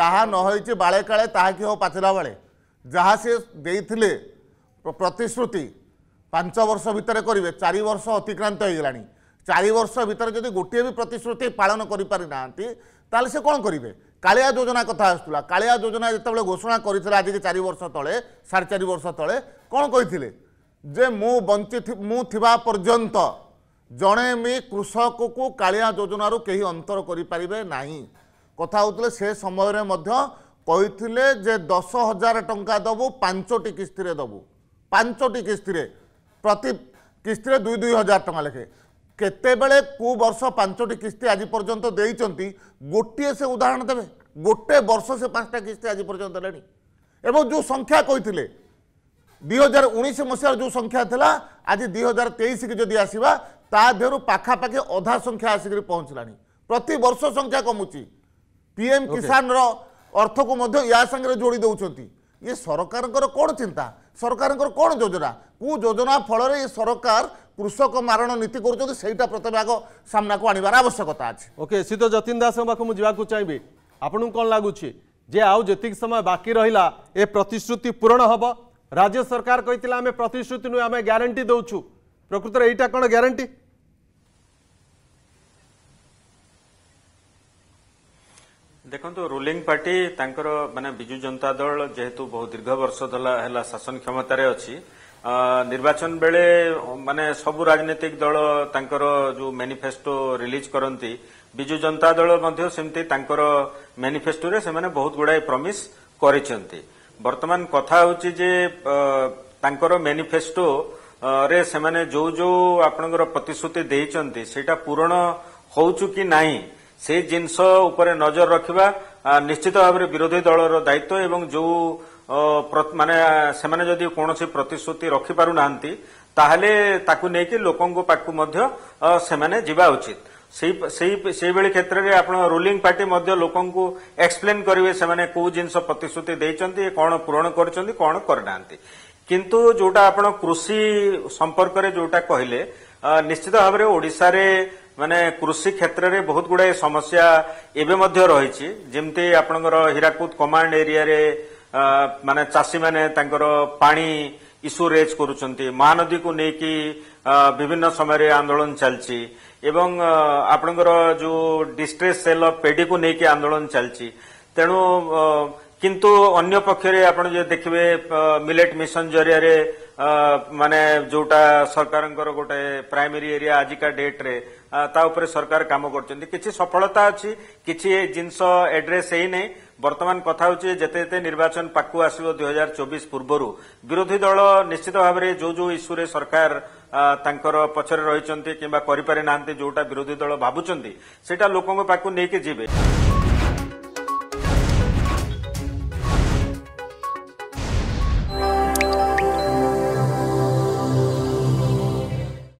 ତାହା ନ ହୋଇଛି ବାଳେ କାଳେ ତାହାକି ହେଉ ପାଚିଲା ବେଳେ ଯାହା ସେ ଦେଇଥିଲେ ପ୍ରତିଶ୍ରୁତି ପାଞ୍ଚ ବର୍ଷ ଭିତରେ କରିବେ ଚାରି ବର୍ଷ ଅତିକ୍ରାନ୍ତ ହୋଇଗଲାଣି ଚାରି ବର୍ଷ ଭିତରେ ଯଦି ଗୋଟିଏ ବି ପ୍ରତିଶ୍ରୁତି ପାଳନ କରିପାରିନାହାନ୍ତି ତାହେଲେ ସେ କ'ଣ କରିବେ କାଳିଆ ଯୋଜନା କଥା ଆସୁଥିଲା କାଳିଆ ଯୋଜନା ଯେତେବେଳେ ଘୋଷଣା କରିଥିଲେ ଆଜିକି ଚାରି ବର୍ଷ ତଳେ ସାଢ଼େ ଚାରି ବର୍ଷ ତଳେ କ'ଣ କହିଥିଲେ ଯେ ମୁଁ ବଞ୍ଚି ମୁଁ ଥିବା ପର୍ଯ୍ୟନ୍ତ ଜଣେ ବି କୃଷକକୁ କାଳିଆ ଯୋଜନାରୁ କେହି ଅନ୍ତର କରିପାରିବେ ନାହିଁ কথা হচ্ছে সে সময় মধ্যে কইলে যে দশ হাজার টঙ্কা দেবু পাঁচটি কিস্তি দেবু পাঁচটি কিস্তি প্রতি কিস্তি দুই দুই হাজার টঙ্কা লেখে কেতবে কু বর্ষ পাঁচটি কিস্তি আজ পর্যন্ত দিয়েছেন গোটিয়ে সে উদাহরণ দেবে গোটে বর্ষ সে পাঁচটা কিস্তি আজ পর্যন্ত দেলে এবং যে সংখ্যা কইলে দুই হাজার উনিশ মশার যে সংখ্যা লা আজ দুই হাজার তেইশকে যদি আসবা তা দেহ পাখাপাখি অধা সংখ্যা আসি পৌঁছলা প্রতি বর্ষ সংখ্যা কমুচি ପିଏମ୍ କିଷାନର ଅର୍ଥକୁ ମଧ୍ୟ ୟା ସାଙ୍ଗରେ ଯୋଡ଼ି ଦେଉଛନ୍ତି ଇଏ ସରକାରଙ୍କର କ'ଣ ଚିନ୍ତା ସରକାରଙ୍କର କ'ଣ ଯୋଜନା କେଉଁ ଯୋଜନା ଫଳରେ ଏ ସରକାର কৃষক মারণ নীতি করছেন সেইটা প্রথমে আগ সামনাকু আনবার আবশ্যকতা আছে ওকে সি তো যতীন দাস পাখু মু যাওয়া চাইবি আপনার কম লাগুছি যে আউ যেত সময় বাকি রহিলা এ প্রতিশ্রুতি পূরণ হব রাজ্য সরকার কে আমি প্রতিশ্রুতি নুহে আমি গ্যারেটি দৌছু প্রকৃতরে এইটা কোণ গ্যারেটি ଦେଖନ୍ତୁ ରୁଲିଂ ପାର୍ଟି ତାଙ୍କର ମାନେ ବିଜୁ ଜନତା ଦଳ ଯେହେତୁ ବହୁ ଦୀର୍ଘ ବର୍ଷ ହେଲା ଶାସନ କ୍ଷମତାରେ ଅଛି ନିର୍ବାଚନ ବେଳେ ମାନେ ସବୁ ରାଜନୈତିକ ଦଳ ତାଙ୍କର ଯେଉଁ ମ୍ୟାନିଫେଷ୍ଟୋ ରିଲିଜ କରନ୍ତି ବିଜୁ ଜନତା ଦଳ ମଧ୍ୟ ସେମିତି ତାଙ୍କର ମ୍ୟାନିଫେଷ୍ଟୋରେ ସେମାନେ ବହୁତ ଗୁଡ଼ାଏ ପ୍ରମିସ କରିଛନ୍ତି ବର୍ତ୍ତମାନ କଥା ହେଉଛି ଯେ ତାଙ୍କର ମ୍ୟାନିଫେଷ୍ଟୋରେ ସେମାନେ ଯେଉଁ ଯେଉଁ ଆପଣଙ୍କର ପ୍ରତିଶ୍ରତି ଦେଇଛନ୍ତି ସେଇଟା ପୂରଣ ହେଉଛୁ କି ନାହିଁ ସେହି ଜିନିଷ ଉପରେ ନଜର ରଖିବା ନିଶ୍ଚିତ ଭାବରେ ବିରୋଧୀ ଦଳର ଦାୟିତ୍ୱ ଏବଂ ଯେଉଁ ମାନେ ସେମାନେ ଯଦି କୌଣସି ପ୍ରତିଶ୍ରତି ରଖିପାରୁନାହାନ୍ତି ତାହେଲେ ତାକୁ ନେଇକି ଲୋକଙ୍କ ପାଖକୁ ମଧ୍ୟ ସେମାନେ ଯିବା ଉଚିତ ସେହିଭଳି କ୍ଷେତ୍ରରେ ଆପଣ ରୁଲିଂ ପାର୍ଟି ମଧ୍ୟ ଲୋକଙ୍କୁ ଏକ୍ସପ୍ଲେନ୍ କରିବେ ସେମାନେ କୋଉ ଜିନିଷ ପ୍ରତିଶ୍ରତି ଦେଇଛନ୍ତି କ'ଣ ପୂରଣ କରିଛନ୍ତି କ'ଣ କରିନାହାନ୍ତି କିନ୍ତୁ ଯେଉଁଟା ଆପଣ କୃଷି ସମ୍ପର୍କରେ ଯେଉଁଟା କହିଲେ ନିଶ୍ଚିତ ଭାବରେ ଓଡ଼ିଶାରେ ମାନେ କୃଷି କ୍ଷେତ୍ରରେ ବହୁତ ଗୁଡ଼ାଏ ସମସ୍ୟା ଏବେ ମଧ୍ୟ ରହିଛି ଯେମିତି ଆପଣଙ୍କର ହୀରାକୁଦ କମାଣ୍ଡ ଏରିଆରେ ମାନେ ଚାଷୀମାନେ ତାଙ୍କର ପାଣି ଇସ୍ୟୁ ରେଜ୍ କରୁଛନ୍ତି ମହାନଦୀକୁ ନେଇକି ବିଭିନ୍ନ ସମୟରେ ଆନ୍ଦୋଳନ ଚାଲିଛି ଏବଂ ଆପଣଙ୍କର ଯେଉଁ ଡିଷ୍ଟ୍ରେସ୍ ସେଲ୍ ଅଫ୍ ପେଡିକୁ ନେଇକି ଆନ୍ଦୋଳନ ଚାଲିଛି ତେଣୁ କିନ୍ତୁ ଅନ୍ୟ ପକ୍ଷରେ ଆପଣ ଯଦି ଦେଖିବେ ମିଲେଟ୍ ମିଶନ ଜରିଆରେ ମାନେ ଯୋଉଟା ସରକାରଙ୍କର ଗୋଟେ ପ୍ରାଇମେରୀ ଏରିଆ ଆଜିକା ଡେଟ୍ରେ ତା ଉପରେ ସରକାର କାମ କରୁଛନ୍ତି କିଛି ସଫଳତା ଅଛି କିଛି ଏ ଜିନିଷ ଆଡ୍ରେସ୍ ହେଇନାହିଁ ବର୍ତ୍ତମାନ କଥା ହେଉଛି ଯେତେ ଯେତେ ନିର୍ବାଚନ ପାଖକୁ ଆସିବ ଦୁଇ ହଜାର ଚବିଶ ପୂର୍ବରୁ ବିରୋଧୀ ଦଳ ନିଶ୍ଚିତ ଭାବରେ ଯୋଉ ଯୋଉ ଇସ୍ୟୁରେ ସରକାର ତାଙ୍କର ପଛରେ ରହିଛନ୍ତି କିମ୍ବା କରିପାରି ନାହାନ୍ତି ଯୋଉଟା ବିରୋଧୀ ଦଳ ଭାବୁଛନ୍ତି ସେଇଟା ଲୋକଙ୍କ ପାଖକୁ ନେଇକି ଯିବେ